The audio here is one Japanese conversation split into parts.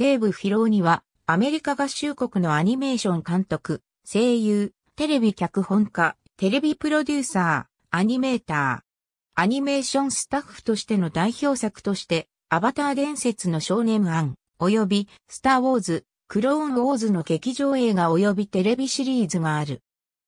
デーブ・フィローニは、アメリカ合衆国のアニメーション監督、声優、テレビ脚本家、テレビプロデューサー、アニメーター、アニメーションスタッフとしての代表作として、アバター伝説の少年案、及び、スター・ウォーズ、クローン・ウォーズの劇場映画及びテレビシリーズがある。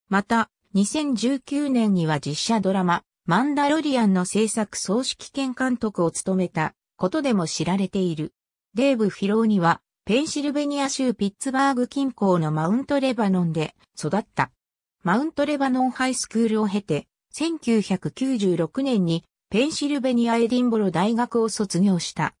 また、2019年には実写ドラマ、マンダロリアンの制作総指揮権監督を務めたことでも知られている。デーブ・フィローニは、ペンシルベニア州ピッツバーグ近郊のマウントレバノンで育った。マウントレバノンハイスクールを経て、1996年にペンシルベニア・エディンボロ大学を卒業した。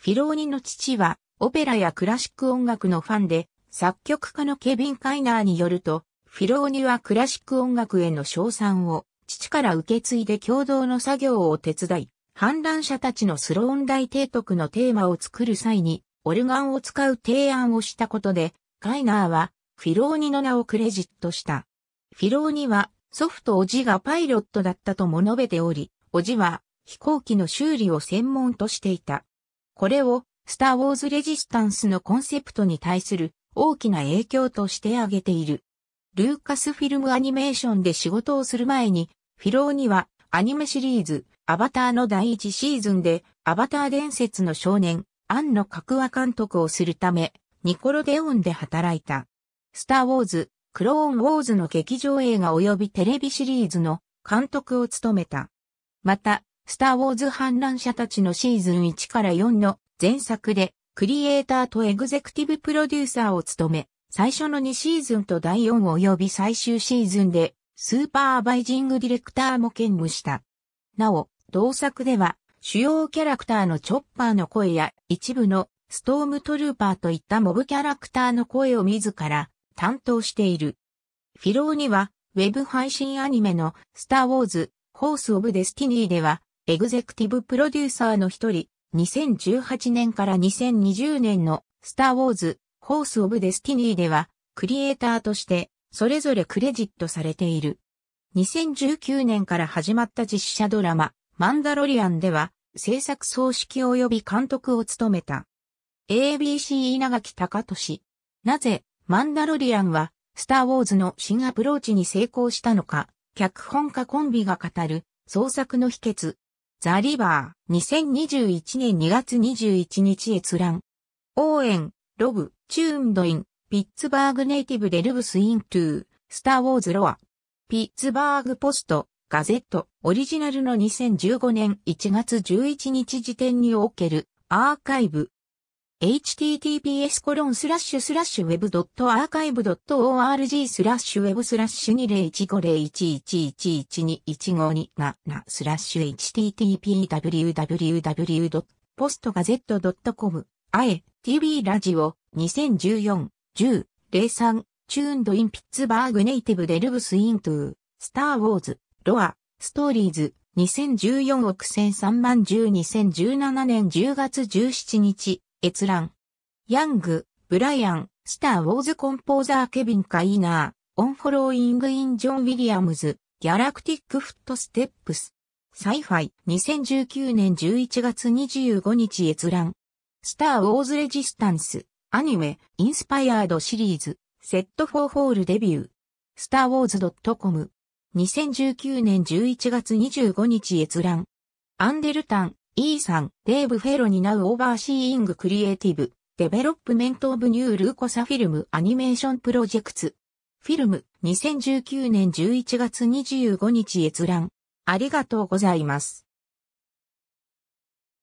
フィローニの父は、オペラやクラシック音楽のファンで、作曲家のケビン・カイナーによると、フィローニはクラシック音楽への賞賛を父から受け継いで共同の作業を手伝い、反乱者たちのスローン大提督のテーマを作る際に、オルガンを使う提案をしたことで、ガイナーは、フィローニの名をクレジットした。フィローニは、祖父とおじがパイロットだったとも述べており、おじは、飛行機の修理を専門としていた。これを、スター・ウォーズ・レジスタンスのコンセプトに対する大きな影響として挙げている。ルーカスフィルムアニメーションで仕事をする前に、フィローニはアニメシリーズ、アバターの第一シーズンで、アバター伝説の少年、アンの格話監督をするため、ニコロデオンで働いた。スター・ウォーズ、クローン・ウォーズの劇場映画及びテレビシリーズの監督を務めた。また、スター・ウォーズ反乱者たちのシーズン1から4の前作で、クリエイターとエグゼクティブプロデューサーを務め、最初の2シーズンと第4及び最終シーズンで、スーパーバイジングディレクターも兼務した。なお、同作では、主要キャラクターのチョッパーの声や一部のストームトルーパーといったモブキャラクターの声を自ら担当している。フィローには、ウェブ配信アニメのスターウォーズ、ホースオブデスティニーでは、エグゼクティブプロデューサーの一人、2018年から2020年のスターウォーズ、ホースオブデスティニーでは、クリエイターとして、それぞれクレジットされている。2019年から始まった実写ドラマ、マンダロリアンでは、制作総指揮及び監督を務めた。ABC 稲垣隆俊。なぜ、マンダロリアンは、スター・ウォーズの新アプローチに成功したのか、脚本家コンビが語る、創作の秘訣。ザ・リバー、2021年2月21日閲覧。オーエン、ロブ、チューンドイン、ピッツバーグネイティブデルブスイントゥー、スター・ウォーズ・ロア。ピッツバーグポスト、ガゼット、オリジナルの2015年1月11日時点におけるアーカイブ。https コロンスラッシュスラッシュウェブドットアーカイブドット org スラッシュウェブスラッシュ2 0 1 5 0 1 1 1 1 2 1 5 2 7スラッシュ httpwww.postgazette.com あえ tv ラジオ2014-10-03チューンドインピッツバーグネイティブデルブスイントゥー、スターウォーズ、ロア、ストーリーズ、2014億1003万10 2017年10月17日、閲覧。ヤング、ブライアン、スターウォーズコンポーザーケビン・カイナー、オンフォローイング・イン・ジョン・ウィリアムズ、ギャラクティック・フット・ステップス。サイファイ、2019年11月25日閲覧。スター・ウォーズ・レジスタンス、アニメ、インスパイアードシリーズ、セットフォーホールデビュー。スターウォーズ .com。2019年11月25日閲覧。アンデルタン、イーサン、デーブ・フェロになうオーバーシーイング・クリエイティブ、デベロップメント・オブ・ニュー・ルーコサ・フィルム・アニメーション・プロジェクツ。フィルム、2019年11月25日閲覧。ありがとうございます。